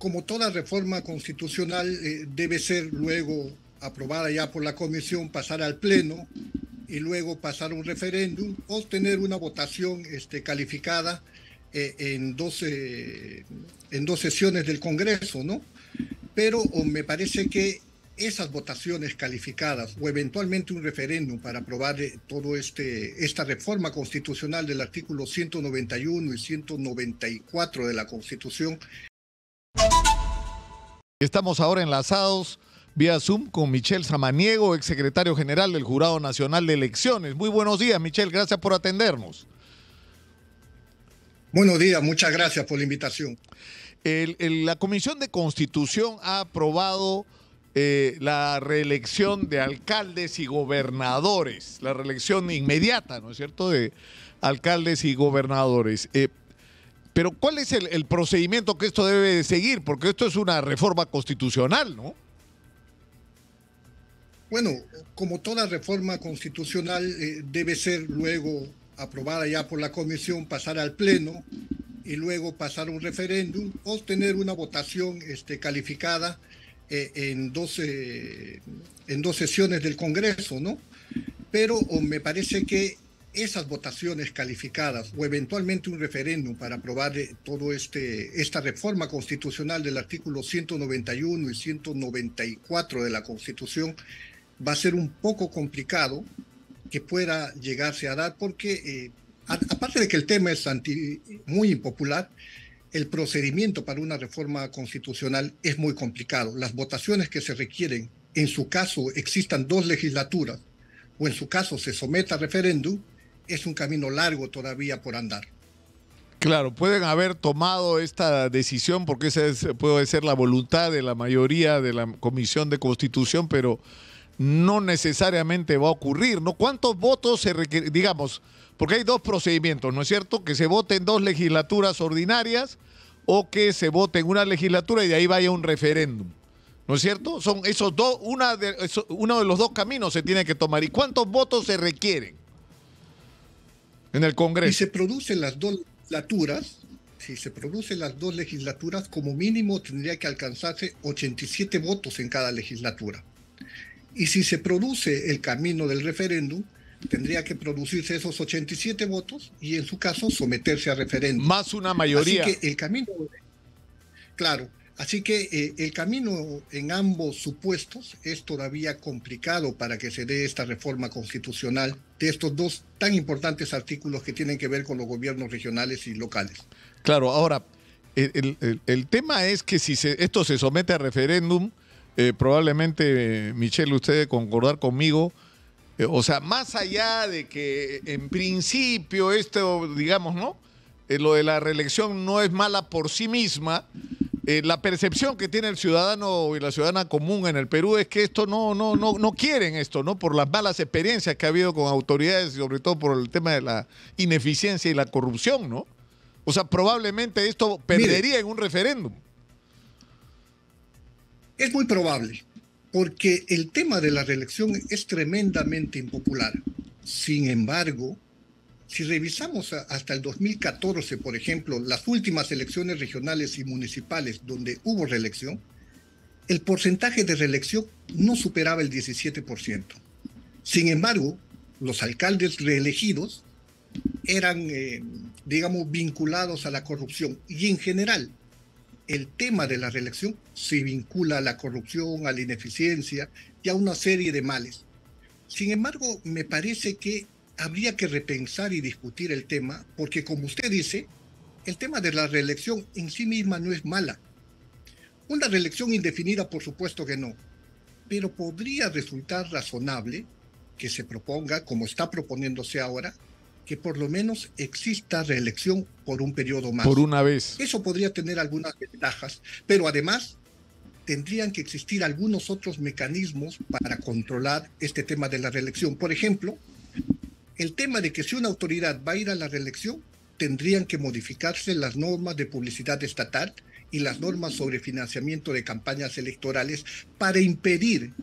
como toda reforma constitucional, eh, debe ser luego aprobada ya por la comisión, pasar al pleno y luego pasar un referéndum o tener una votación este, calificada eh, en, dos, en dos sesiones del Congreso, ¿no? Pero me parece que esas votaciones calificadas o eventualmente un referéndum para aprobar eh, todo este esta reforma constitucional del artículo 191 y 194 de la Constitución Estamos ahora enlazados vía Zoom con Michelle Samaniego, exsecretario general del Jurado Nacional de Elecciones. Muy buenos días, Michelle, gracias por atendernos. Buenos días, muchas gracias por la invitación. la Comisión de Constitución ha aprobado eh, la reelección de alcaldes y gobernadores, la reelección inmediata, ¿no es cierto?, de alcaldes y gobernadores. Eh, pero ¿cuál es el, procedimiento que esto debe seguir? Porque esto es una reforma constitucional, ¿no? Bueno, como toda reforma constitucional eh, debe ser luego aprobada ya por la comisión, pasar al pleno y luego pasar un referéndum o tener una votación este, calificada eh, en, 12 en dos sesiones del Congreso, ¿no? Pero me parece que esas votaciones calificadas o eventualmente un referéndum para aprobar eh, todo este esta reforma constitucional del artículo 191 y 194 de la Constitución va a ser un poco complicado que pueda llegarse a dar porque eh, aparte de que el tema es muy impopular el procedimiento para una reforma constitucional es muy complicado. Las votaciones que se requieren, en su caso existan dos legislaturas o en su caso se someta a referéndum, es un camino largo todavía por andar. Claro, pueden haber tomado esta decisión porque esa puede ser la voluntad de la mayoría de la Comisión de Constitución, pero no necesariamente va a ocurrir, ¿no? ¿Cuántos votos se requieren? Digamos, porque hay dos procedimientos, ¿no es cierto? Que se voten dos legislaturas ordinarias o que se vote en una legislatura y de ahí vaya un referéndum. ¿No es cierto? Son esos dos, una de, uno de los dos caminos se tiene que tomar. ¿Y cuántos votos se requieren? En el Congreso. Y se producen las dos legislaturas, si se producen las dos legislaturas, como mínimo tendría que alcanzarse 87 votos en cada legislatura. Y si se produce el camino del referéndum, tendría que producirse esos 87 votos y en su caso someterse a referéndum. Más una mayoría. Así que el camino, claro, Así que eh, el camino en ambos supuestos es todavía complicado para que se dé esta reforma constitucional de estos dos tan importantes artículos que tienen que ver con los gobiernos regionales y locales. Claro, ahora, el, tema es que si se, esto se somete a referéndum, eh, probablemente, Michelle, usted concordar conmigo, eh, o sea, más allá de que en principio esto, digamos, ¿no? lo de la reelección no es mala por sí misma, eh, la percepción que tiene el ciudadano y la ciudadana común en el Perú es que esto no, no, no, no quieren esto, ¿no? Por las malas experiencias que ha habido con autoridades, y sobre todo por el tema de la ineficiencia y la corrupción, ¿no? O sea, probablemente esto perdería en un referéndum. Es muy probable, porque el tema de la reelección es tremendamente impopular. Sin embargo, si revisamos hasta el 2014, por ejemplo, las últimas elecciones regionales y municipales donde hubo reelección, el porcentaje de reelección no superaba el 17%. Sin embargo, los alcaldes reelegidos eran, eh, digamos, vinculados a la corrupción. Y en general, el tema de la reelección se vincula a la corrupción, a la ineficiencia y a una serie de males. Sin embargo, me parece que habría que repensar y discutir el tema, porque como usted dice, el tema de la reelección en sí misma no es mala. Una reelección indefinida, por supuesto que no, pero podría resultar razonable que se proponga, como está proponiéndose ahora, que por lo menos exista reelección por un periodo más. Por una vez. Eso podría tener algunas ventajas, pero además tendrían que existir algunos otros mecanismos para controlar este tema de la reelección. Por ejemplo, el tema de que si una autoridad va a ir a la reelección, tendrían que modificarse las normas de publicidad estatal y las normas sobre financiamiento de campañas electorales para impedir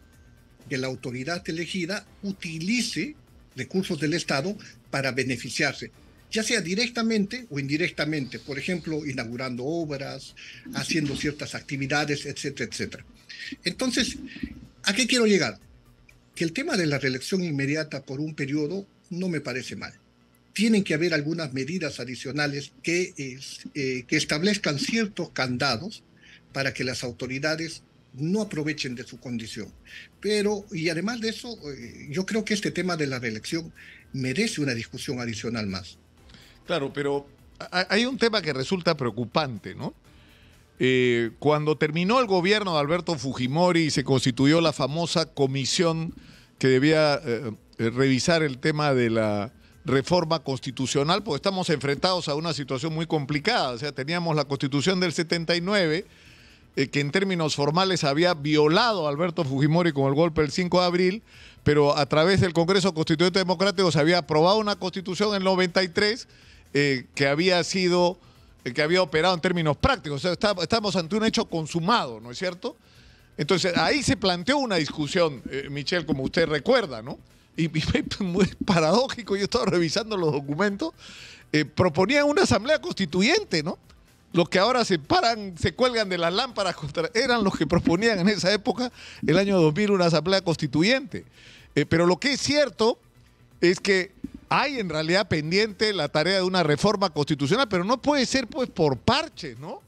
que la autoridad elegida utilice recursos del Estado para beneficiarse, ya sea directamente o indirectamente, por ejemplo, inaugurando obras, haciendo ciertas actividades, etcétera, etcétera. Entonces, ¿a qué quiero llegar? Que el tema de la reelección inmediata por un periodo no me parece mal. Tienen que haber algunas medidas adicionales que, eh, que establezcan ciertos candados para que las autoridades no aprovechen de su condición. Pero, y además de eso, eh, yo creo que este tema de la reelección merece una discusión adicional más. Claro, pero hay un tema que resulta preocupante, ¿no? Eh, cuando terminó el gobierno de Alberto Fujimori y se constituyó la famosa comisión que debía eh, revisar el tema de la reforma constitucional, porque estamos enfrentados a una situación muy complicada. O sea, teníamos la constitución del 79, eh, que en términos formales había violado a Alberto Fujimori con el golpe del 5 de abril, pero a través del Congreso Constituyente Democrático se había aprobado una constitución en el 93 eh, que había sido, que había operado en términos prácticos. O sea, estamos ante un hecho consumado, ¿no es cierto? Entonces, ahí se planteó una discusión, Michelle, como usted recuerda, ¿no? y, y muy paradójico, yo estaba revisando los documentos, eh, proponían una asamblea constituyente, ¿no? Los que ahora se paran, se cuelgan de las lámparas eran los que proponían en esa época, el año 2000, una asamblea constituyente. Eh, pero lo que es cierto es que hay en realidad pendiente la tarea de una reforma constitucional, pero no puede ser pues por parche, ¿no?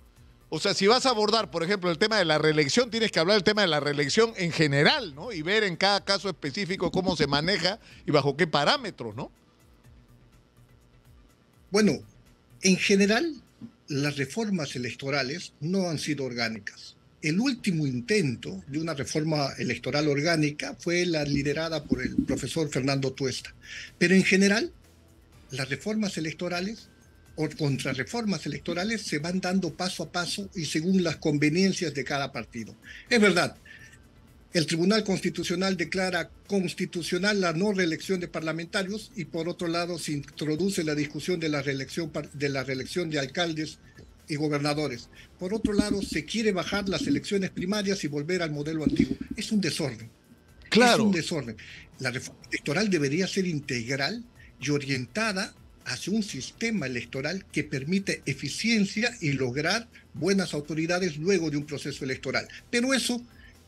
O sea, si vas a abordar, por ejemplo, el tema de la reelección, tienes que hablar del tema de la reelección en general, ¿no? Y ver en cada caso específico cómo se maneja y bajo qué parámetros, ¿no? Bueno, en general, las reformas electorales no han sido orgánicas. El último intento de una reforma electoral orgánica fue la liderada por el profesor Fernando Tuesta. Pero en general, las reformas electorales o reformas electorales se van dando paso a paso y según las conveniencias de cada partido. Es verdad, el Tribunal Constitucional declara constitucional la no reelección de parlamentarios y por otro lado se introduce la discusión de la reelección de, la reelección de alcaldes y gobernadores. Por otro lado, se quiere bajar las elecciones primarias y volver al modelo antiguo. Es un desorden. Claro. Es un desorden. La reforma electoral debería ser integral y orientada hacia un sistema electoral que permite eficiencia y lograr buenas autoridades luego de un proceso electoral. Pero eso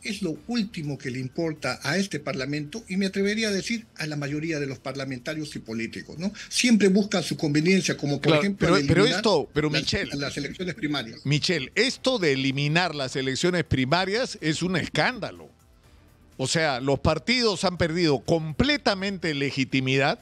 es lo último que le importa a este Parlamento y me atrevería a decir a la mayoría de los parlamentarios y políticos, ¿no? Siempre buscan su conveniencia, como por claro, ejemplo pero, esto, pero las, las elecciones primarias. Michelle, esto de eliminar las elecciones primarias es un escándalo. O sea, los partidos han perdido completamente legitimidad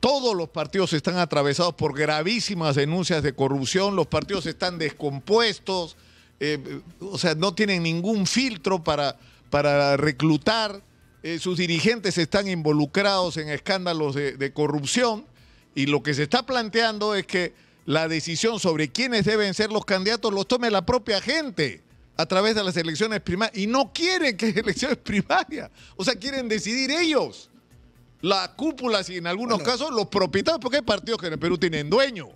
todos los partidos están atravesados por gravísimas denuncias de corrupción, los partidos están descompuestos, eh, o sea, no tienen ningún filtro para, para reclutar, eh, sus dirigentes están involucrados en escándalos de, de corrupción y lo que se está planteando es que la decisión sobre quiénes deben ser los candidatos los tome la propia gente a través de las elecciones primarias. Y no quieren que haya elecciones primarias. O sea, quieren decidir ellos. ...las cúpulas y en algunos casos los propietarios, porque hay partidos que en el Perú tienen dueño.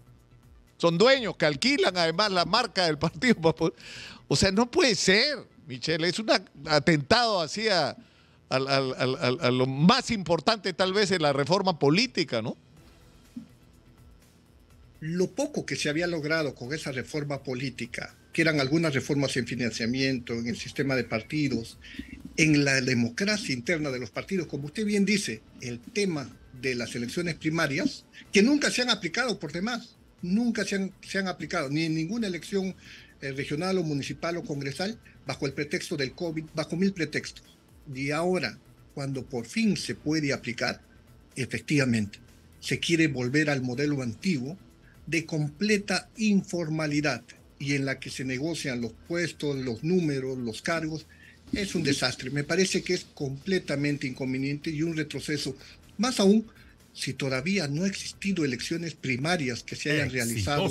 Son dueños que alquilan además la marca del partido. O sea, no puede ser, Michelle. Es un atentado así a lo más importante tal vez en la reforma política, ¿no? Lo poco que se había logrado con esa reforma política, que eran algunas reformas en financiamiento, en el sistema de partidos, en la democracia interna de los partidos, como usted bien dice, el tema de las elecciones primarias, que nunca se han aplicado por demás, nunca se han, aplicado, ni en ninguna elección eh, regional o municipal o congresal, bajo el pretexto del COVID, bajo mil pretextos. Y ahora, cuando por fin se puede aplicar, efectivamente, se quiere volver al modelo antiguo de completa informalidad y en la que se negocian los puestos, los números, los cargos es un desastre. Me parece que es completamente inconveniente y un retroceso. Más aún si todavía no ha existido elecciones primarias que se hayan realizado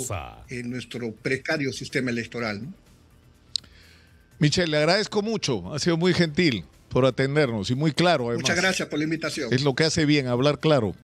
en nuestro precario sistema electoral. Michelle, le agradezco mucho. Ha sido muy gentil por atendernos y muy claro. Además. Muchas gracias por la invitación. Es lo que hace bien, hablar claro.